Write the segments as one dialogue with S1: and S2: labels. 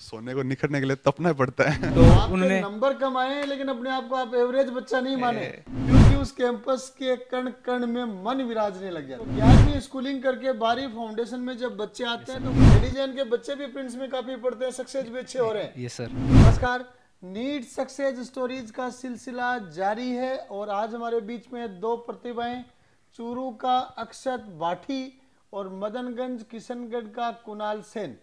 S1: सोने को निखरने के लिए तपना पड़ता है तो
S2: उन्होंने नंबर कमाए लेकिन अपने आप को आप एवरेज बच्चा नहीं माने क्योंकि उस कैंपस के कण कण में मन विराजने लग गया तो बिहार में स्कूलिंग करके बारी फाउंडेशन में जब बच्चे आते हैं तो लेडीज के बच्चे भी प्रिंस में काफी पढ़ते हैं सक्सेस भी अच्छे हो रहे हैं ये सर नमस्कार नीट सक्सेस स्टोरीज का सिलसिला जारी है और आज हमारे बीच में दो प्रतिभाएं चूरू का अक्षत बाठी और मदनगंज किशनगढ़ का कुणाल सेन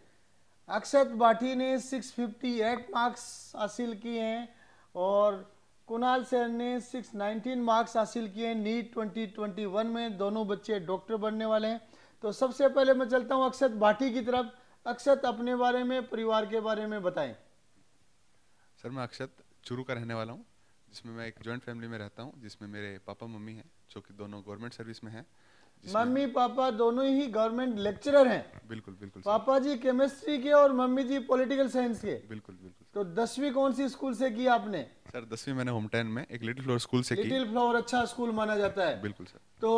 S2: अक्षत भाटी ने 658 मार्क्स हासिल किए हैं और कुणाल सैन ने 619 मार्क्स हासिल किए हैं नीट 2021 में दोनों बच्चे डॉक्टर बनने वाले हैं तो सबसे पहले मैं चलता हूं अक्षत भाटी की तरफ अक्षत अपने बारे में परिवार के बारे में बताएं
S1: सर मैं अक्षत चुरू का रहने वाला हूं जिसमें मैं एक ज्वाइंट फैमिली में रहता हूं जिसमें मेरे पापा मम्मी हैं जो कि दोनों गवर्नमेंट सर्विस में हैं
S2: मम्मी पापा दोनों ही गवर्नमेंट लेक्चरर हैं बिल्कुल बिल्कुल पापा जी केमिस्ट्री के और मम्मी जी पॉलिटिकल साइंस के बिल्कुल बिल्कुल तो दसवीं कौन सी स्कूल से की आपने
S1: सर दसवीं मैंने होम टाउन में एक लिटिल फ्लोर स्कूल से लिटिल
S2: फ्लोर अच्छा स्कूल माना जाता है बिल्कुल सर तो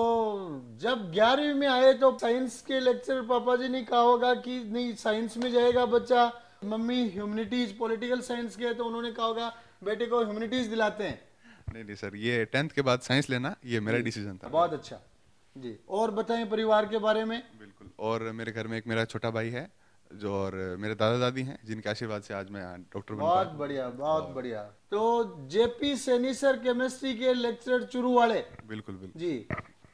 S2: जब ग्यारहवीं में आए तो साइंस के लेक्चर पापा जी ने कहा होगा कि नहीं साइंस में जाएगा बच्चा मम्मी ह्यूमनिटीज पॉलिटिकल साइंस के तो उन्होंने कहा होगा बेटे को ह्यूमनिटीज दिलाते हैं नहीं
S1: नहीं सर ये टेंथ के बाद साइंस लेना ये मेरा डिसीजन था
S2: बहुत अच्छा जी और बताएं परिवार के बारे में
S1: बिल्कुल और मेरे घर में एक मेरा छोटा भाई है जो और मेरे दादा दादी हैं जिनके आशीर्वाद से आज मैं डॉक्टर बहुत
S2: बढ़िया बहुत बढ़िया तो जेपी सैनी सर
S1: केमिस्ट्री के लेक्चर चुरू वाले बिल्कुल बिल्कुल जी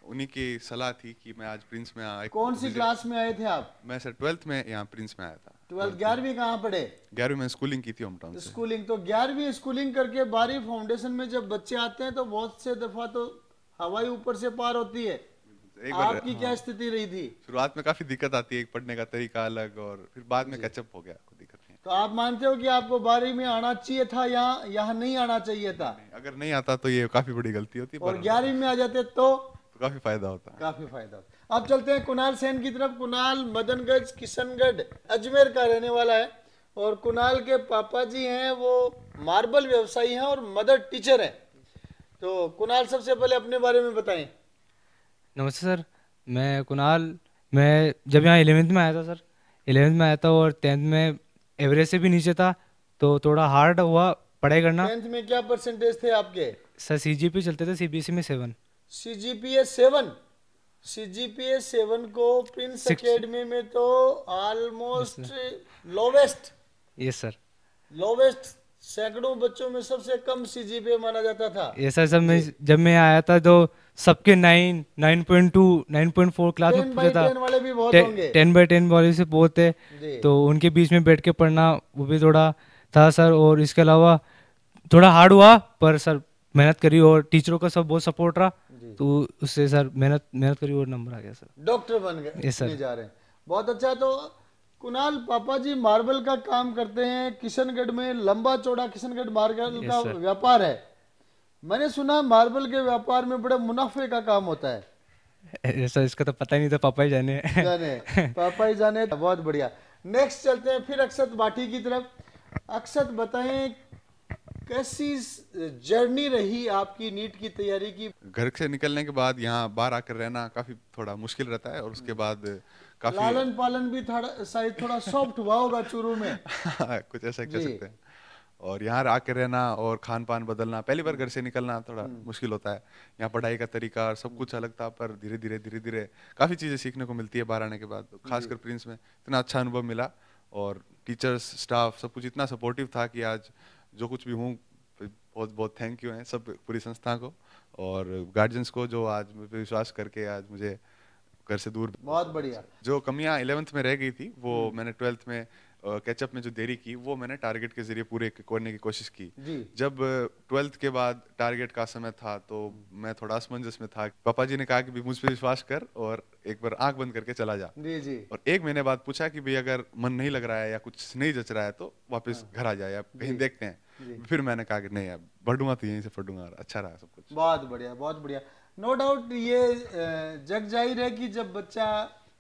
S1: उन्हीं की सलाह थी कि मैं आज प्रिंस में आया कौन सी क्लास में आए थे आप मैं सर ट्वेल्थ में यहाँ प्रिंस में आया था
S2: ट्वेल्थ ग्यारहवीं कहाँ पढ़े
S1: ग्यारहवीं में स्कूलिंग की थी होम टाउन
S2: स्कूलिंग तो ग्यारहवीं स्कूलिंग करके बारी फाउंडेशन में जब बच्चे आते हैं तो बहुत से दफा तो हवाई ऊपर से पार होती है एक बार आपकी क्या स्थिति रही थी
S1: शुरुआत में काफी दिक्कत आती है एक पढ़ने का तरीका अलग और फिर बाद में कैचअप हो गया आपको दिक्कत
S2: नहीं तो आप मानते हो कि आपको बारहवीं में आना चाहिए था यहाँ यहाँ नहीं आना चाहिए था
S1: अगर नहीं आता तो ये काफी बड़ी गलती होती और ग्यारहवीं
S2: में आ जाते तो, तो
S1: काफी फायदा होता
S2: काफी फायदा होता अब चलते हैं कुणाल सेन की तरफ कुणाल मदनगंज किशनगढ़ अजमेर का रहने वाला है और कुणाल के पापा जी हैं वो मार्बल व्यवसायी हैं और मदर टीचर हैं तो कुणाल सबसे पहले अपने बारे में बताएं
S3: नमस्ते सर मैं कुणाल मैं जब यहाँ एलेवेंथ में आया था सर एलेवेंथ में आया था और टेंथ में एवरेज से भी नीचे था तो थोड़ा हार्ड हुआ पढ़ाई करना टेंथ
S2: में क्या परसेंटेज थे आपके
S3: सर सी जी पी चलते थे सी बी एस में seven
S2: C G P seven C G P seven को प्रिंस एकेडमी में तो almost lowest yes sir lowest सैकड़ों बच्चों में सबसे कम सीजीपीए माना जाता था
S3: ऐसा जब मैं जब मैं आया था तो सबके nine nine point two nine point four class में पूछा था टेन बाई टेन वाले से बहुत है तो उनके बीच में बैठ के पढ़ना वो भी थोड़ा था सर और इसके अलावा थोड़ा हार्ड हुआ पर सर मेहनत करी और टीचरों का सब बहुत सपोर्ट रहा तो उससे सर मेहनत मेहनत करी और नंबर आ गया सर
S2: डॉक्टर बन गए जा रहे हैं बहुत अच्छा तो कुणाल पापा जी मार्बल का काम करते हैं किशनगढ़ में लंबा चौड़ा किशनगढ़ मार्बल का व्यापार है मैंने सुना मार्बल के व्यापार में बड़े मुनाफे का काम होता
S3: है ऐसा इसका तो पता ही नहीं था पापा ही जाने
S2: जाने पापा ही जाने बहुत बढ़िया नेक्स्ट चलते हैं फिर अक्षत बाटी की तरफ अक्षत बताएं कैसी जर्नी रही आपकी नीट की तैयारी की
S1: घर से निकलने के बाद यहाँ बाहर आकर रहना काफी थोड़ा मुश्किल रहता है और उसके हम्म। बाद काफी लालन
S2: पालन भी थोड़ा शायद थोड़ा सॉफ्ट हुआ होगा शुरू में
S1: हाँ, कुछ ऐसा कह सकते हैं और यहाँ आके रहना और खान पान बदलना पहली बार घर से निकलना थोड़ा हम्म। मुश्किल होता है यहाँ पढ़ाई का तरीका और सब कुछ अलग था पर धीरे धीरे धीरे धीरे काफ़ी चीज़ें सीखने को मिलती है बाहर आने के बाद खासकर प्रिंस में इतना अच्छा अनुभव मिला और टीचर्स स्टाफ सब कुछ इतना सपोर्टिव था कि आज जो कुछ भी हूँ बहुत बहुत थैंक यू हैं सब पूरी संस्था को और गार्जियंस को जो आज मुझे विश्वास करके आज मुझे घर से दूर बहुत बढ़िया जो कमियाँ इलेवंथ में रह गई थी वो हम्म। मैंने ट्वेल्थ में कैचअप में जो देरी की वो मैंने टारगेट के जरिए पूरे करने की कोशिश की जब ट्वेल्थ के बाद टारगेट का समय था तो मैं थोड़ा असमंजस में था पापा जी ने कहा कि मुझ पर विश्वास कर और एक बार आंख बंद करके चला जा जी जी और एक महीने बाद पूछा कि भाई अगर मन नहीं लग रहा है या कुछ नहीं जच रहा है तो वापस हाँ। घर आ जाए कहीं देखते हैं फिर मैंने कहा कि नहीं अब बढ़ूंगा तो यहीं से फटूंगा अच्छा रहा
S2: सब कुछ बहुत बढ़िया बहुत बढ़िया नो डाउट ये जग जाहिर है कि जब बच्चा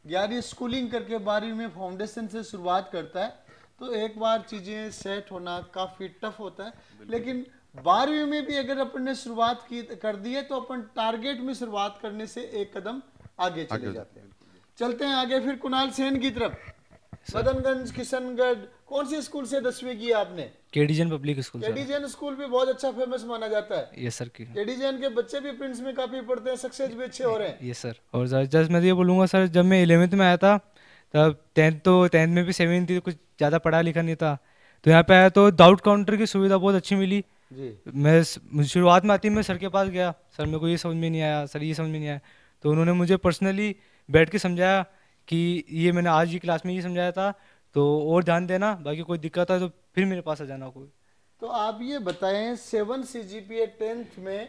S2: यार ये स्कूलिंग करके बारहवीं में फाउंडेशन से शुरुआत करता है तो एक बार चीज़ें सेट होना काफ़ी टफ होता है लेकिन बारहवीं में भी अगर अपन ने शुरुआत की कर दी है तो अपन टारगेट में शुरुआत करने से एक कदम आगे चले आगे जाते हैं चलते हैं आगे फिर कुणाल सेन की तरफ मदनगंज किशनगढ़ कौन सी स्कूल से दसवीं की आपने
S3: केडीजन पब्लिक स्कूल केडीजन
S2: स्कूल भी बहुत अच्छा फेमस माना जाता है यस सर केडीजन के बच्चे भी प्रिंस में काफी पढ़ते हैं सक्सेस भी अच्छे हो रहे हैं
S3: यस सर और जस्ट मैं ये बोलूंगा सर जब मैं इलेवेंथ में आया था तब टेंथ तो टेंथ में भी सेवन थी तो कुछ ज़्यादा पढ़ा लिखा नहीं था तो यहाँ पे आया तो डाउट काउंटर की सुविधा बहुत अच्छी मिली जी मैं शुरुआत में आती मैं सर के पास गया सर मेरे को ये समझ में नहीं आया सर ये समझ में नहीं आया तो उन्होंने मुझे पर्सनली बैठ के समझाया कि ये मैंने आज की क्लास में ये समझाया था तो और ध्यान देना बाकी कोई दिक्कत है तो फिर मेरे पास आ जाना कोई
S2: तो आप ये बताएं seven C G P A tenth में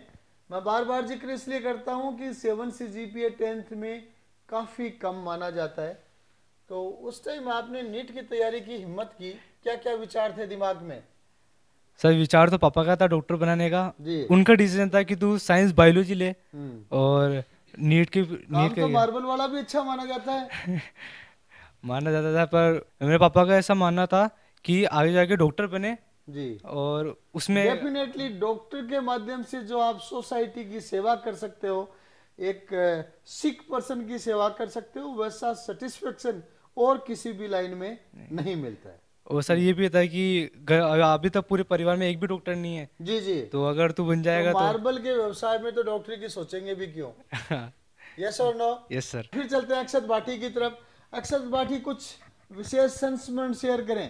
S2: मैं बार बार जिक्र इसलिए करता हूँ कि seven C G P A tenth में काफ़ी कम माना जाता है तो उस टाइम आपने नीट की तैयारी की हिम्मत की क्या क्या विचार थे दिमाग में
S3: सर विचार तो पापा का था डॉक्टर बनाने का उनका डिसीजन था कि तू साइंस बायोलॉजी ले हम्म। और नीट की नीट तो मार्बल
S2: वाला भी अच्छा माना जाता है
S3: माना जाता था पर मेरे पापा का ऐसा मानना था कि आगे जाके डॉक्टर बने जी और उसमें
S2: डेफिनेटली डॉक्टर के माध्यम से जो आप सोसाइटी की सेवा कर सकते हो एक सिख पर्सन की सेवा कर सकते हो वैसा सेटिस्फेक्शन और किसी भी लाइन में नहीं, नहीं मिलता है
S3: और सर ये भी था कि अभी तक पूरे परिवार में एक भी डॉक्टर नहीं है जी जी तो अगर तू बन जाएगा तो, तो- मार्बल
S2: तो... के व्यवसाय में तो डॉक्टर की सोचेंगे भी क्यों यस और नो यस सर फिर चलते हैं अक्षत भाटी की तरफ अक्षत भाटी कुछ विशेष संस्मरण शेयर करें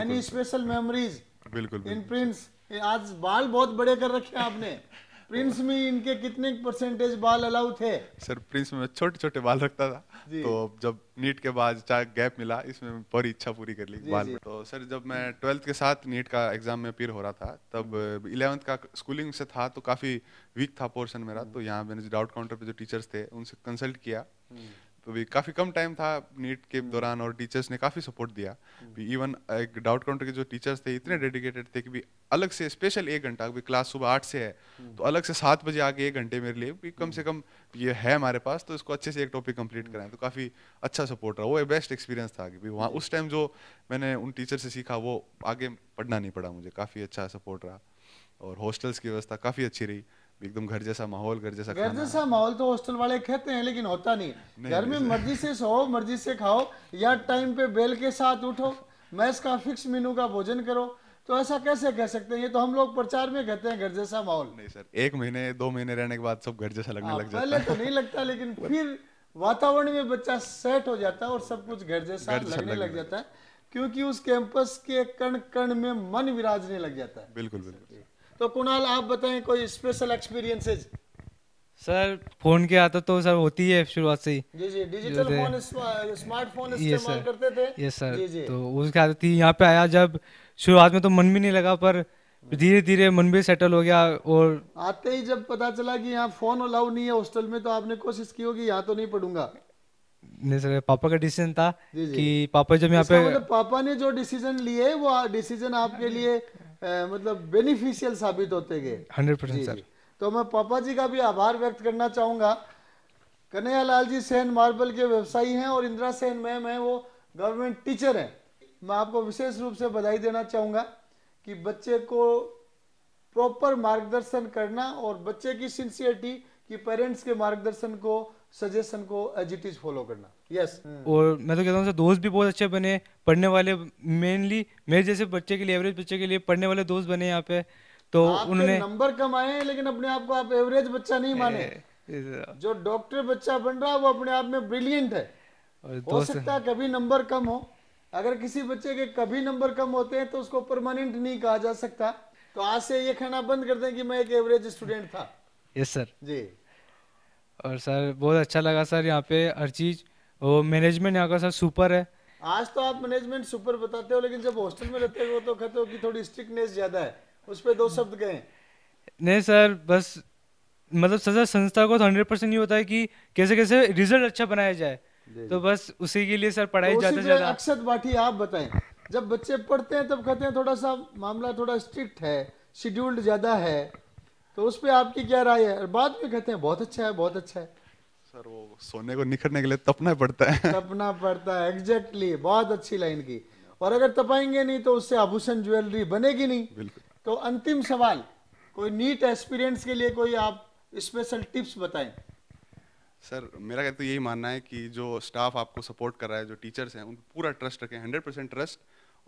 S2: एनी स्पेशल मेमोरीज बिल्कुल इन प्रिंस आज बाल बहुत बड़े कर रखे हैं आपने प्रिंस में इनके कितने परसेंटेज बाल अलाउ थे
S1: सर प्रिंस में छोटे छोटे बाल रखता था तो जब नीट के बाद चाहे गैप मिला इसमें बड़ी इच्छा पूरी कर ली बाल तो सर जब मैं ट्वेल्थ के साथ नीट का एग्जाम में अपीयर हो रहा था तब इलेवंथ का स्कूलिंग से था तो काफ़ी वीक था पोर्शन मेरा हम्म। तो यहाँ मैंने डाउट काउंटर पे जो टीचर्स थे उनसे कंसल्ट किया हम्म। तो भी काफ़ी कम टाइम था नीट के दौरान और टीचर्स ने काफ़ी सपोर्ट दिया इवन हम्म। एक डाउट काउंटर के जो टीचर्स थे इतने डेडिकेटेड थे कि भी अलग से स्पेशल एक घंटा क्लास सुबह आठ से है हम्म। तो अलग से सात बजे आके एक घंटे मेरे लिए भी कम हम्म। से कम ये है हमारे पास तो इसको अच्छे से एक टॉपिक कंप्लीट कराएं तो काफ़ी अच्छा सपोर्ट रहा वो एक बेस्ट एक्सपीरियंस था कि भी वहाँ उस टाइम जो मैंने उन टीचर से सीखा वो आगे पढ़ना नहीं पड़ा मुझे काफ़ी अच्छा सपोर्ट रहा और हॉस्टल्स की व्यवस्था काफ़ी अच्छी रही एकदम घर जैसा माहौल घर जैसा घर जैसा
S2: माहौल तो हॉस्टल वाले कहते हैं लेकिन होता नहीं घर में मर्जी से सो मर्जी से खाओ या टाइम पे बेल के साथ उठो मैस का फिक्स मेनू का भोजन करो तो ऐसा कैसे कह सकते हैं ये तो हम लोग प्रचार में कहते हैं घर जैसा माहौल नहीं सर
S1: एक महीने दो महीने रहने के बाद सब घर जैसा लगने हाँ, लग जाता पहले तो
S2: नहीं लगता लेकिन फिर वातावरण में बच्चा सेट हो जाता है और सब कुछ घर जैसा लगने लग जाता है क्योंकि उस कैंपस के कण कण में मन विराजने लग जाता है
S3: बिल्कुल बिल्कुल
S2: तो कुणाल आप बताएं कोई स्पेशल एक्सपीरियंसेस सर
S3: फोन के आता तो सर होती है शुरुआत से ही
S2: जी जी डिजिटल फोन स्मार्टफोन इस्तेमाल करते थे ये सर जी जी। तो
S3: उसकी आदत थी यहाँ पे आया जब शुरुआत में तो मन भी नहीं लगा पर धीरे धीरे मन भी सेटल हो गया और
S2: आते ही जब पता चला कि यहाँ फोन अलाउ नहीं है हॉस्टल में तो आपने कोशिश की होगी यहाँ तो नहीं पढ़ूंगा
S3: नहीं सर पापा का डिसीजन था जी जी। कि पापा जब यहाँ पे मतलब
S2: पापा ने जो डिसीजन लिए वो डिसीजन आपके लिए मतलब बेनिफिशियल साबित होते गए
S3: हंड्रेड परसेंट सर
S2: तो मैं पापा जी का भी आभार व्यक्त करना चाहूंगा कन्हैया लाल जी सेन मार्बल के व्यवसायी हैं और इंदिरा सेन मैम है वो गवर्नमेंट टीचर हैं मैं आपको विशेष रूप से बधाई देना चाहूंगा कि बच्चे को प्रॉपर मार्गदर्शन करना और बच्चे की सिंसियरिटी कि पेरेंट्स के मार्गदर्शन को सजेशन को एज इट इज फॉलो करना यस yes. hmm.
S3: और मैं तो कहता हूँ दोस्त भी बहुत अच्छे बने पढ़ने वाले मेनली मेरे जैसे बच्चे के लिए एवरेज बच्चे के लिए पढ़ने वाले दोस्त बने यहाँ पे तो उन्होंने
S2: नंबर कमाए लेकिन अपने आप को आप एवरेज बच्चा नहीं माने तो- जो डॉक्टर बच्चा बन रहा है वो अपने आप में ब्रिलियंट है हो सकता है कभी नंबर कम हो अगर किसी बच्चे के कभी नंबर कम होते हैं तो उसको परमानेंट नहीं कहा जा सकता तो आज से ये खाना बंद कर दें कि मैं एक एवरेज स्टूडेंट था यस सर जी
S3: और सर बहुत अच्छा लगा सर यहाँ पे हर चीज़ वो मैनेजमेंट यहाँ का सर सुपर है
S2: आज तो आप मैनेजमेंट सुपर बताते हो लेकिन जब हॉस्टल में रहते हो तो कहते हो कि थोड़ी स्ट्रिक्टनेस ज़्यादा है उस पर दो शब्द गए
S3: नहीं सर बस मतलब सजा संस्था को तो हंड्रेड परसेंट ये होता है कि कैसे कैसे रिजल्ट अच्छा बनाया जाए तो बस उसी के लिए सर पढ़ाई तो ज्यादा ज्यादा
S2: अक्षत बाठी आप बताएं जब बच्चे पढ़ते हैं तब कहते हैं थोड़ा सा मामला थोड़ा स्ट्रिक्ट है शेड्यूल्ड ज्यादा है तो उस पर आपकी क्या राय है बाद में कहते हैं बहुत अच्छा है बहुत अच्छा है
S1: सर वो सोने को निखरने के लिए तपना पड़ता है
S2: तपना पड़ता है एग्जैक्टली बहुत अच्छी लाइन की और अगर तपाएंगे नहीं तो उससे आभूषण ज्वेलरी बनेगी नहीं बिल्कुल तो अंतिम सवाल कोई नीट एक्सपीरियंस के लिए कोई आप स्पेशल टिप्स बताएं
S1: सर मेरा तो यही मानना है कि जो स्टाफ आपको सपोर्ट कर रहा है जो टीचर्स हैं उन पूरा ट्रस्ट रखें हंड्रेड परसेंट ट्रस्ट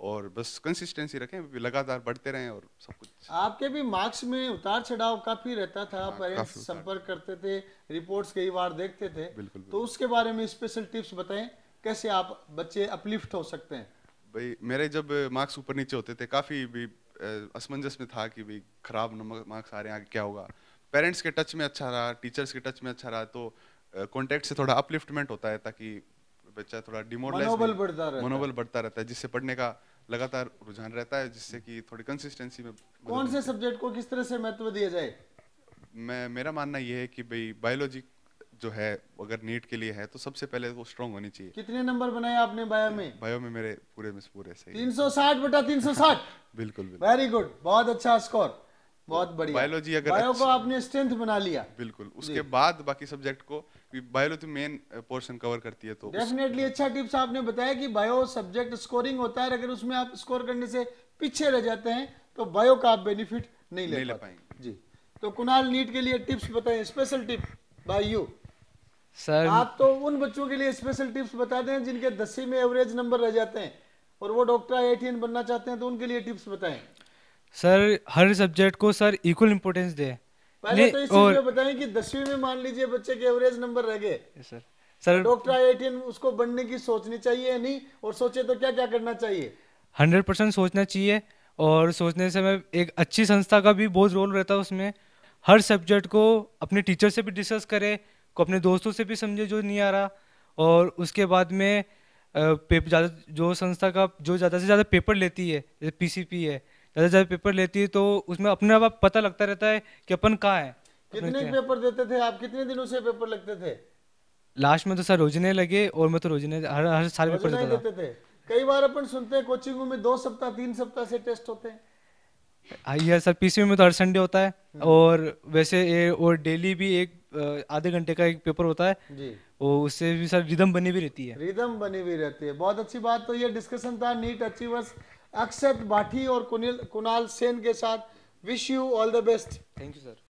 S1: और बस कंसिस्टेंसी रखें लगातार बढ़ते रहें और सब कुछ
S2: आपके भी मार्क्स में उतार चढ़ाव काफी रहता था पेरेंट्स हाँ, संपर्क करते थे रिपोर्ट्स कई बार देखते थे बिल्कुल, बिल्कुल तो उसके बारे में स्पेशल टिप्स बताएं कैसे आप बच्चे अपलिफ्ट हो सकते हैं
S1: भाई मेरे जब मार्क्स ऊपर नीचे होते थे काफी भी असमंजस में था कि भाई खराब मार्क्स आ रहे हैं क्या होगा पेरेंट्स के टच में अच्छा रहा टीचर्स के टच में अच्छा रहा तो कॉन्टेक्ट से थोड़ा अपलिफ्टमेंट होता है ताकि बच्चा थोड़ा डिमोटलाइज मनोबल बढ़ता रहता मनोबल बढ़ता रहता है जिससे पढ़ने का लगातार रुझान रहता है जिससे कि थोड़ी कंसिस्टेंसी में कौन से
S2: सब्जेक्ट को किस तरह से महत्व दिया जाए
S1: मैं मेरा मानना यह है कि भाई बायोलॉजी जो है अगर नीट के लिए है तो सबसे पहले वो स्ट्रांग होनी चाहिए
S2: कितने नंबर बनाए आपने बायो में
S1: बायो में मेरे पूरे में पूरे सही
S2: 360 बटा 360 बिल्कुल बिल्कुल वेरी गुड बहुत अच्छा स्कोर बहुत बढ़िया बायोलॉजी अगर बायो को आपने स्ट्रेंथ बना लिया
S1: बिल्कुल उसके बाद बाकी सब्जेक्ट को बायोलॉजी मेन पोर्शन कवर करती है तो डेफिनेटली
S2: अच्छा टिप्स आपने बताया कि बायो सब्जेक्ट स्कोरिंग होता है अगर उसमें आप स्कोर करने से पीछे रह जाते हैं तो बायो का आप बेनिफिट नहीं ले, नहीं ले पाएंगे जी तो कुणाल नीट के लिए टिप्स बताएं special tip by you sir आप तो उन बच्चों के लिए स्पेशल टिप्स बता हैं जिनके दसवीं में एवरेज नंबर रह जाते हैं और वो डॉक्टर आई बनना चाहते हैं तो उनके लिए टिप्स बताएं
S3: सर हर सब्जेक्ट को सर इक्वल इम्पोर्टेंस दे पहले तो इस और...
S2: बताएं कि दसवीं में मान लीजिए बच्चे के एवरेज नंबर रह गए सर सर डॉक्टर आई उसको बनने की सोचनी चाहिए नहीं और सोचे तो क्या क्या करना चाहिए
S3: हंड्रेड परसेंट सोचना चाहिए और सोचने से मैं एक अच्छी संस्था का भी बहुत रोल रहता है उसमें हर सब्जेक्ट को अपने टीचर से भी डिस्कस करे को अपने दोस्तों से भी समझे जो नहीं आ रहा और उसके बाद में पेपर ज़्यादा जो संस्था का जो ज़्यादा से ज़्यादा पेपर लेती है जैसे पीसीपी है ज़्यादा ज़्यादा पेपर लेती है तो उसमें अपने आप पता लगता रहता है कि अपन कहाँ है
S2: कितने पेपर देते थे आप कितने दिनों से पेपर लगते थे
S3: लास्ट में तो सर रोजने लगे और मैं तो रोजने हर हर साल पेपर देते
S2: थे कई बार अपन सुनते हैं कोचिंगों में दो सप्ताह तीन सप्ताह से टेस्ट होते हैं
S3: आई है सर पीसीबी में तो हर संडे होता है हम्म। और वैसे ए, और डेली भी एक आधे घंटे का एक पेपर होता है जी और उससे भी सर रिदम
S2: बनी भी रहती है रिदम बनी भी रहती है बहुत अच्छी बात तो ये डिस्कशन था नीट अचीवर्स एक्सेप्ट भाटी और कुनाल कुणाल सेन के साथ wish you all the best
S3: thank you sir